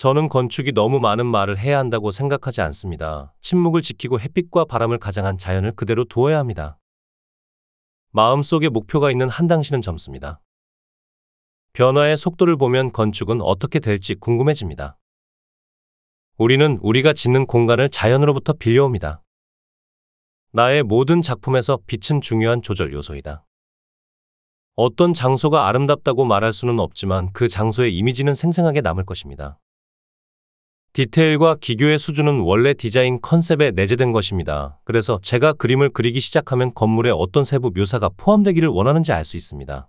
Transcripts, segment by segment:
저는 건축이 너무 많은 말을 해야 한다고 생각하지 않습니다. 침묵을 지키고 햇빛과 바람을 가장한 자연을 그대로 두어야 합니다. 마음속에 목표가 있는 한당시는 젊습니다. 변화의 속도를 보면 건축은 어떻게 될지 궁금해집니다. 우리는 우리가 짓는 공간을 자연으로부터 빌려옵니다. 나의 모든 작품에서 빛은 중요한 조절 요소이다. 어떤 장소가 아름답다고 말할 수는 없지만 그 장소의 이미지는 생생하게 남을 것입니다. 디테일과 기교의 수준은 원래 디자인 컨셉에 내재된 것입니다. 그래서 제가 그림을 그리기 시작하면 건물에 어떤 세부 묘사가 포함되기를 원하는지 알 수 있습니다.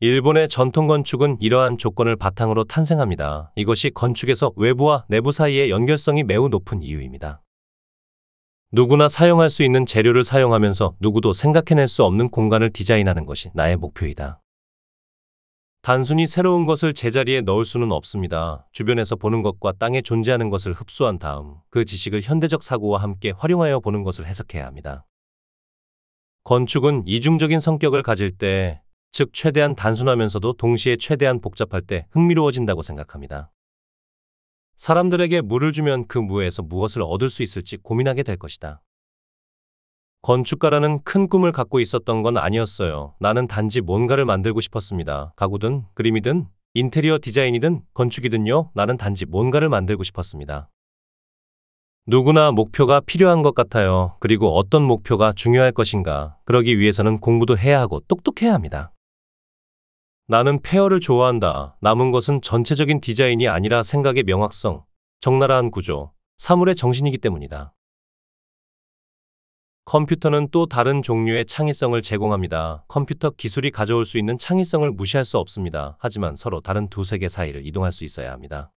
일본의 전통 건축은 이러한 조건을 바탕으로 탄생합니다. 이것이 건축에서 외부와 내부 사이의 연결성이 매우 높은 이유입니다. 누구나 사용할 수 있는 재료를 사용하면서 누구도 생각해낼 수 없는 공간을 디자인하는 것이 나의 목표이다. 단순히 새로운 것을 제자리에 넣을 수는 없습니다. 주변에서 보는 것과 땅에 존재하는 것을 흡수한 다음 그 지식을 현대적 사고와 함께 활용하여 보는 것을 해석해야 합니다. 건축은 이중적인 성격을 가질 때, 즉 최대한 단순하면서도 동시에 최대한 복잡할 때 흥미로워진다고 생각합니다. 사람들에게 물을 주면 그 무에서 무엇을 얻을 수 있을지 고민하게 될 것이다. 건축가라는 큰 꿈을 갖고 있었던 건 아니었어요. 나는 단지 뭔가를 만들고 싶었습니다. 가구든 그림이든 인테리어 디자인이든 건축이든요. 나는 단지 뭔가를 만들고 싶었습니다. 누구나 목표가 필요한 것 같아요. 그리고 어떤 목표가 중요할 것인가. 그러기 위해서는 공부도 해야 하고 똑똑해야 합니다. 나는 페어를 좋아한다. 남은 것은 전체적인 디자인이 아니라 생각의 명확성, 적나라한 구조, 사물의 정신이기 때문이다. 컴퓨터는 또 다른 종류의 창의성을 제공합니다. 컴퓨터 기술이 가져올 수 있는 창의성을 무시할 수 없습니다. 하지만 서로 다른 두 세계 사이를 이동할 수 있어야 합니다.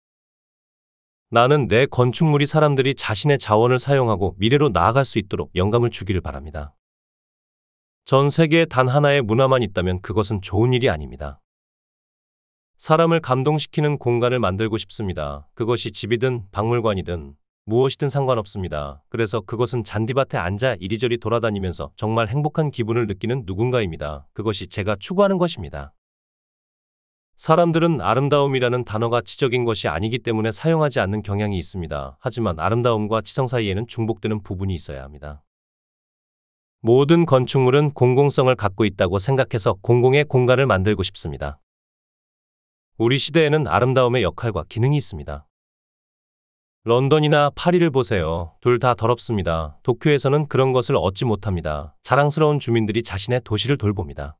나는 내 건축물이 사람들이 자신의 자원을 사용하고 미래로 나아갈 수 있도록 영감을 주기를 바랍니다. 전 세계에 단 하나의 문화만 있다면 그것은 좋은 일이 아닙니다. 사람을 감동시키는 공간을 만들고 싶습니다. 그것이 집이든 박물관이든 무엇이든 상관없습니다. 그래서 그것은 잔디밭에 앉아 이리저리 돌아다니면서 정말 행복한 기분을 느끼는 누군가입니다. 그것이 제가 추구하는 것입니다. 사람들은 아름다움이라는 단어가 지적인 것이 아니기 때문에 사용하지 않는 경향이 있습니다. 하지만 아름다움과 지성 사이에는 중복되는 부분이 있어야 합니다. 모든 건축물은 공공성을 갖고 있다고 생각해서 공공의 공간을 만들고 싶습니다. 우리 시대에는 아름다움의 역할과 기능이 있습니다. 런던이나 파리를 보세요. 둘 다 더럽습니다. 도쿄에서는 그런 것을 얻지 못합니다. 자랑스러운 주민들이 자신의 도시를 돌봅니다.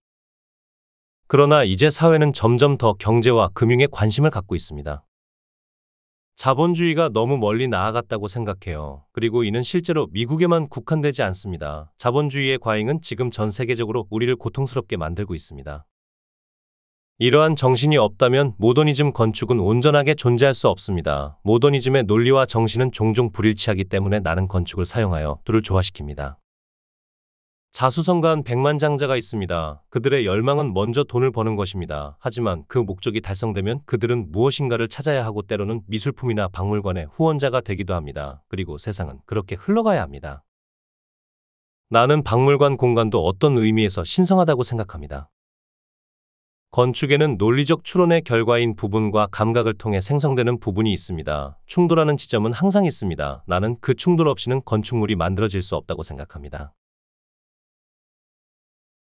그러나 이제 사회는 점점 더 경제와 금융에 관심을 갖고 있습니다. 자본주의가 너무 멀리 나아갔다고 생각해요. 그리고 이는 실제로 미국에만 국한되지 않습니다. 자본주의의 과잉은 지금 전 세계적으로 우리를 고통스럽게 만들고 있습니다. 이러한 정신이 없다면 모더니즘 건축은 온전하게 존재할 수 없습니다. 모더니즘의 논리와 정신은 종종 불일치하기 때문에 나는 건축을 사용하여 둘을 조화시킵니다. 자수성가한 백만장자가 있습니다. 그들의 열망은 먼저 돈을 버는 것입니다. 하지만 그 목적이 달성되면 그들은 무엇인가를 찾아야 하고 때로는 미술품이나 박물관의 후원자가 되기도 합니다. 그리고 세상은 그렇게 흘러가야 합니다. 나는 박물관 공간도 어떤 의미에서 신성하다고 생각합니다. 건축에는 논리적 추론의 결과인 부분과 감각을 통해 생성되는 부분이 있습니다. 충돌하는 지점은 항상 있습니다. 나는 그 충돌 없이는 건축물이 만들어질 수 없다고 생각합니다.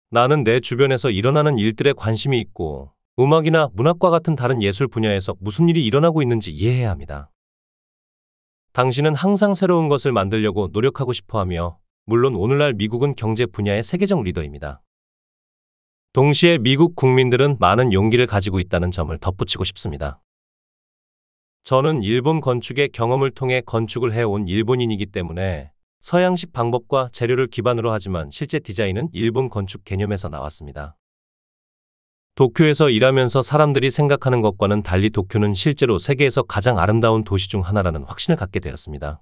나는 내 주변에서 일어나는 일들에 관심이 있고 음악이나 문학과 같은 다른 예술 분야에서 무슨 일이 일어나고 있는지 이해해야 합니다. 당신은 항상 새로운 것을 만들려고 노력하고 싶어 하며 물론 오늘날 미국은 경제 분야의 세계적 리더입니다. 동시에 미국 국민들은 많은 용기를 가지고 있다는 점을 덧붙이고 싶습니다. 저는 일본 건축의 경험을 통해 건축을 해온 일본인이기 때문에 서양식 방법과 재료를 기반으로 하지만 실제 디자인은 일본 건축 개념에서 나왔습니다. 도쿄에서 일하면서 사람들이 생각하는 것과는 달리 도쿄는 실제로 세계에서 가장 아름다운 도시 중 하나라는 확신을 갖게 되었습니다.